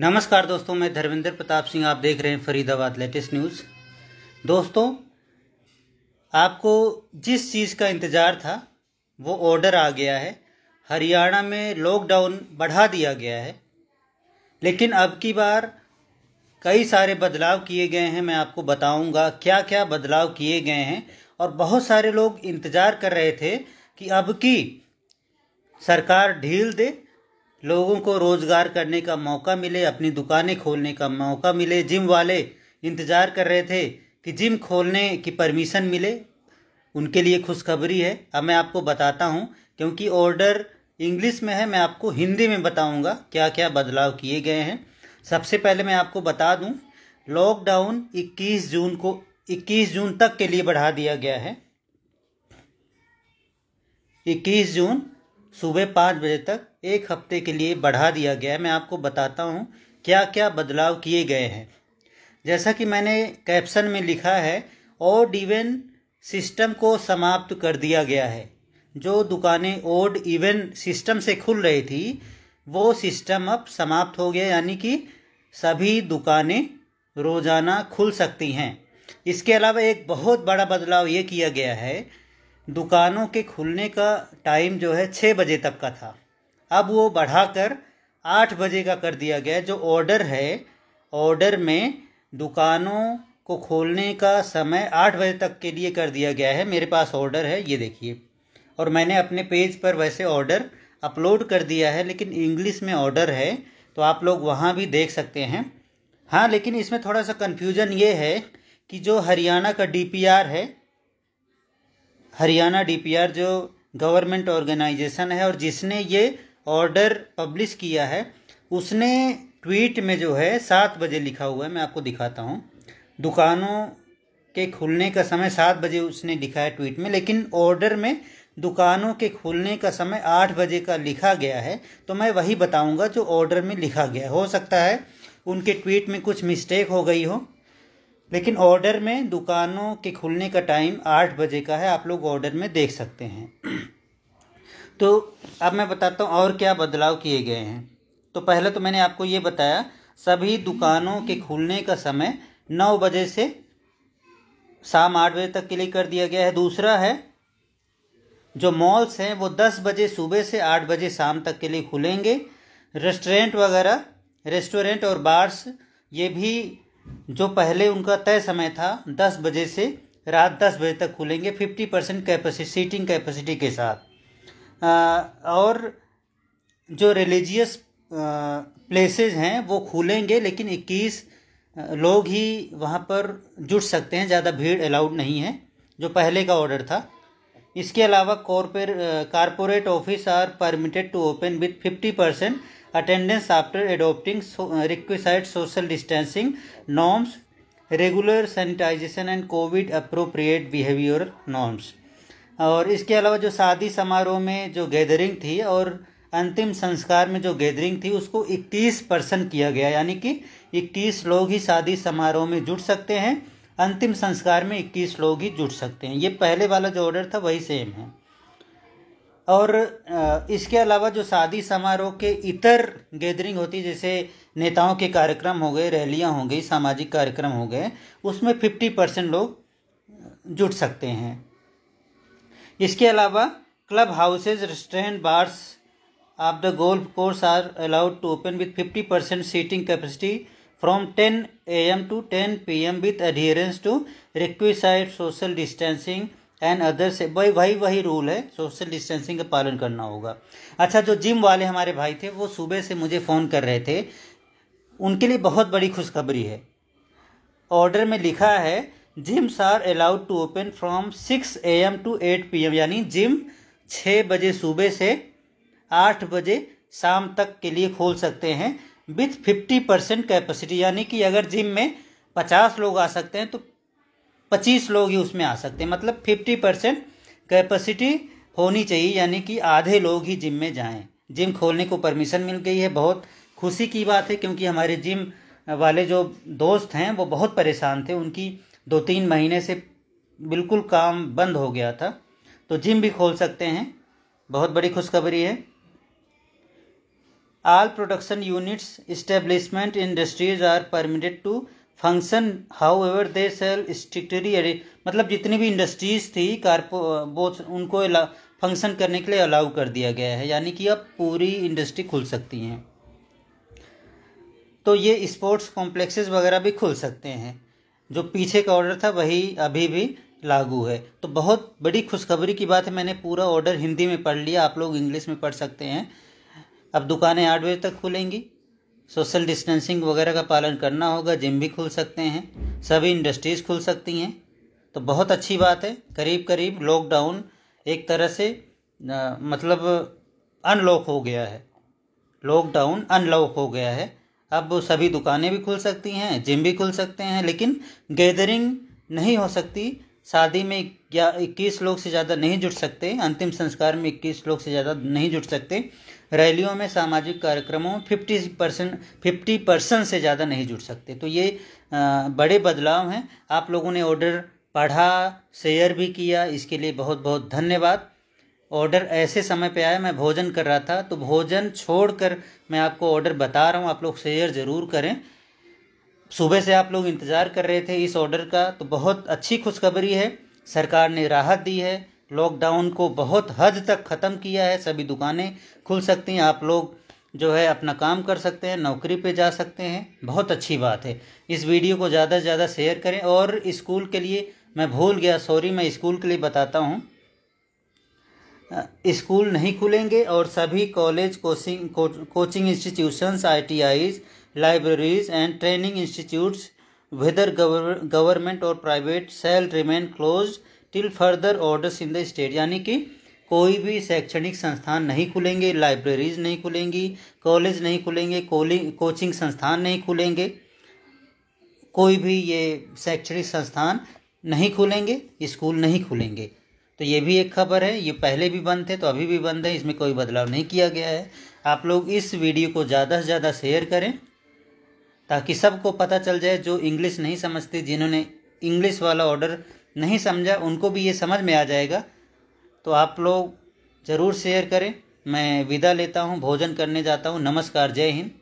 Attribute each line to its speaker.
Speaker 1: नमस्कार दोस्तों मैं धर्मेंद्र प्रताप सिंह आप देख रहे हैं फरीदाबाद लेटेस्ट न्यूज़ दोस्तों आपको जिस चीज़ का इंतज़ार था वो ऑर्डर आ गया है हरियाणा में लॉकडाउन बढ़ा दिया गया है लेकिन अब की बार कई सारे बदलाव किए गए हैं मैं आपको बताऊंगा क्या क्या बदलाव किए गए हैं और बहुत सारे लोग इंतज़ार कर रहे थे कि अब की सरकार ढील दे लोगों को रोज़गार करने का मौका मिले अपनी दुकानें खोलने का मौका मिले जिम वाले इंतज़ार कर रहे थे कि जिम खोलने की परमिशन मिले उनके लिए खुशखबरी है अब मैं आपको बताता हूँ क्योंकि ऑर्डर इंग्लिश में है मैं आपको हिंदी में बताऊँगा क्या क्या बदलाव किए गए हैं सबसे पहले मैं आपको बता दूँ लॉकडाउन 21 जून को 21 जून तक के लिए बढ़ा दिया गया है 21 जून सुबह पाँच बजे तक एक हफ्ते के लिए बढ़ा दिया गया है मैं आपको बताता हूँ क्या क्या बदलाव किए गए हैं जैसा कि मैंने कैप्शन में लिखा है ओड इवेंट सिस्टम को समाप्त कर दिया गया है जो दुकानें ओड इवेंट सिस्टम से खुल रही थी वो सिस्टम अब समाप्त हो गया यानी कि सभी दुकानें रोज़ाना खुल सकती हैं इसके अलावा एक बहुत बड़ा बदलाव ये किया गया है दुकानों के खुलने का टाइम जो है छः बजे तक का था अब वो बढ़ाकर आठ बजे का कर दिया गया जो ऑर्डर है ऑर्डर में दुकानों को खोलने का समय आठ बजे तक के लिए कर दिया गया है मेरे पास ऑर्डर है ये देखिए और मैंने अपने पेज पर वैसे ऑर्डर अपलोड कर दिया है लेकिन इंग्लिश में ऑर्डर है तो आप लोग वहाँ भी देख सकते हैं हाँ लेकिन इसमें थोड़ा सा कन्फ्यूज़न ये है कि जो हरियाणा का डी है हरियाणा डीपीआर जो गवर्नमेंट ऑर्गेनाइजेशन है और जिसने ये ऑर्डर पब्लिश किया है उसने ट्वीट में जो है सात बजे लिखा हुआ है मैं आपको दिखाता हूँ दुकानों के खुलने का समय सात बजे उसने लिखा है ट्वीट में लेकिन ऑर्डर में दुकानों के खुलने का समय आठ बजे का लिखा गया है तो मैं वही बताऊंगा जो ऑर्डर में लिखा गया हो सकता है उनके ट्वीट में कुछ मिस्टेक हो गई हो लेकिन ऑर्डर में दुकानों के खुलने का टाइम आठ बजे का है आप लोग ऑर्डर में देख सकते हैं तो अब मैं बताता हूँ और क्या बदलाव किए गए हैं तो पहले तो मैंने आपको ये बताया सभी दुकानों के खुलने का समय नौ बजे से शाम आठ बजे तक के लिए कर दिया गया है दूसरा है जो मॉल्स हैं वो दस बजे सुबह से आठ बजे शाम तक के लिए खुलेंगे रेस्टोरेंट वगैरह रेस्टोरेंट और बार्स ये भी जो पहले उनका तय समय था दस बजे से रात दस बजे तक खुलेंगे fifty percent capacity seating capacity के साथ आ, और जो रिलीजियस प्लेसेस हैं वो खुलेंगे लेकिन 21 लोग ही वहाँ पर जुट सकते हैं ज़्यादा भीड़ अलाउड नहीं है जो पहले का ऑर्डर था इसके अलावा corporate office are permitted to open with fifty percent attendance after adopting requisite social distancing norms regular sanitisation and COVID appropriate behaviour norms और इसके अलावा जो शादी समारोह में जो गैदरिंग थी और अंतिम संस्कार में जो गैदरिंग थी उसको 31 परसेंट किया गया यानी कि 31 लोग ही शादी समारोह में जुट सकते हैं अंतिम संस्कार में 21 लोग ही जुट सकते हैं ये पहले वाला जो ऑर्डर था वही सेम है और इसके अलावा जो शादी समारोह के इतर गैदरिंग होती जैसे नेताओं के कार्यक्रम हो गए रैलियां हो गई सामाजिक कार्यक्रम हो गए उसमें फिफ्टी परसेंट लोग जुट सकते हैं इसके अलावा clubhouses restaurant bars of the golf course are allowed to open with fifty percent seating capacity from ten A M to ten P M with adherence to requisite social distancing and other से वही वही वही rule है social distancing का पालन करना होगा अच्छा जो जिम वाले हमारे भाई थे वो सुबह से मुझे फ़ोन कर रहे थे उनके लिए बहुत बड़ी खुशखबरी है ऑर्डर में लिखा है gyms are allowed to open from six A M to eight P M यानी जिम छः बजे सुबह से आठ बजे शाम तक के लिए खोल सकते हैं विथ फिफ्टी परसेंट कैपेसिटी यानी कि अगर जिम में पचास लोग आ सकते हैं तो पच्चीस लोग ही उसमें आ सकते हैं मतलब फिफ्टी परसेंट कैपेसिटी होनी चाहिए यानी कि आधे लोग ही जिम में जाएं जिम खोलने को परमिशन मिल गई है बहुत खुशी की बात है क्योंकि हमारे जिम वाले जो दोस्त हैं वो बहुत परेशान थे उनकी दो तीन महीने से बिल्कुल काम बंद हो गया था तो जिम भी खोल सकते हैं बहुत बड़ी खुशखबरी है all production units establishment industries are permitted to function however they shall strictly मतलब जितनी भी इंडस्ट्रीज थी कारपो बोथ उनको फंक्शन करने के लिए अलाउ कर दिया गया है यानी कि अब पूरी इंडस्ट्री खुल सकती हैं तो ये स्पोर्ट्स कॉम्प्लेक्सेस वगैरह भी खुल सकते हैं जो पीछे का ऑर्डर था वही अभी भी लागू है तो बहुत बड़ी खुशखबरी की बात है मैंने पूरा ऑर्डर हिंदी में पढ़ लिया आप लोग इंग्लिश में पढ़ सकते हैं अब दुकानें आठ बजे तक खुलेंगी सोशल डिस्टेंसिंग वगैरह का पालन करना होगा जिम भी खुल सकते हैं सभी इंडस्ट्रीज़ खुल सकती हैं तो बहुत अच्छी बात है करीब करीब लॉकडाउन एक तरह से आ, मतलब अनलॉक हो गया है लॉकडाउन अनलॉक हो गया है अब सभी दुकानें भी खुल सकती हैं जिम भी खुल सकते हैं लेकिन गैदरिंग नहीं हो सकती शादी में या इक्कीस लोग से ज़्यादा नहीं जुट सकते अंतिम संस्कार में इक्कीस लोग से ज़्यादा नहीं जुट सकते रैलियों में सामाजिक कार्यक्रमों में फिफ्टी परसेंट फिफ्टी परसेंट से ज़्यादा नहीं जुट सकते तो ये आ, बड़े बदलाव हैं आप लोगों ने ऑर्डर पढ़ा शेयर भी किया इसके लिए बहुत बहुत धन्यवाद ऑर्डर ऐसे समय पे आया मैं भोजन कर रहा था तो भोजन छोड़कर मैं आपको ऑर्डर बता रहा हूँ आप लोग शेयर ज़रूर करें सुबह से आप लोग इंतज़ार कर रहे थे इस ऑर्डर का तो बहुत अच्छी खुशखबरी है सरकार ने राहत दी है लॉकडाउन को बहुत हद तक ख़त्म किया है सभी दुकानें खुल सकती हैं आप लोग जो है अपना काम कर सकते हैं नौकरी पे जा सकते हैं बहुत अच्छी बात है इस वीडियो को ज़्यादा से ज़्यादा शेयर करें और स्कूल के लिए मैं भूल गया सॉरी मैं स्कूल के लिए बताता हूँ स्कूल नहीं खुलेंगे और सभी कॉलेज कोचिंग कोचिंग इंस्टीट्यूशंस आई libraries and training institutes, whether gov government or private, shall remain closed till further orders in the state. यानी कि कोई भी शैक्षणिक संस्थान नहीं खुलेंगे लाइब्रेरीज नहीं खुलेंगी कॉलेज नहीं खुलेंगे कोचिंग संस्थान नहीं खुलेंगे कोई भी ये शैक्षणिक संस्थान नहीं खुलेंगे स्कूल नहीं खुलेंगे तो ये भी एक खबर है ये पहले भी बंद थे तो अभी भी बंद है इसमें कोई बदलाव नहीं किया गया है आप लोग इस वीडियो को ज़्यादा से ज़्यादा शेयर करें ताकि सबको पता चल जाए जो इंग्लिश नहीं समझते जिन्होंने इंग्लिश वाला ऑर्डर नहीं समझा उनको भी ये समझ में आ जाएगा तो आप लोग ज़रूर शेयर करें मैं विदा लेता हूँ भोजन करने जाता हूँ नमस्कार जय हिंद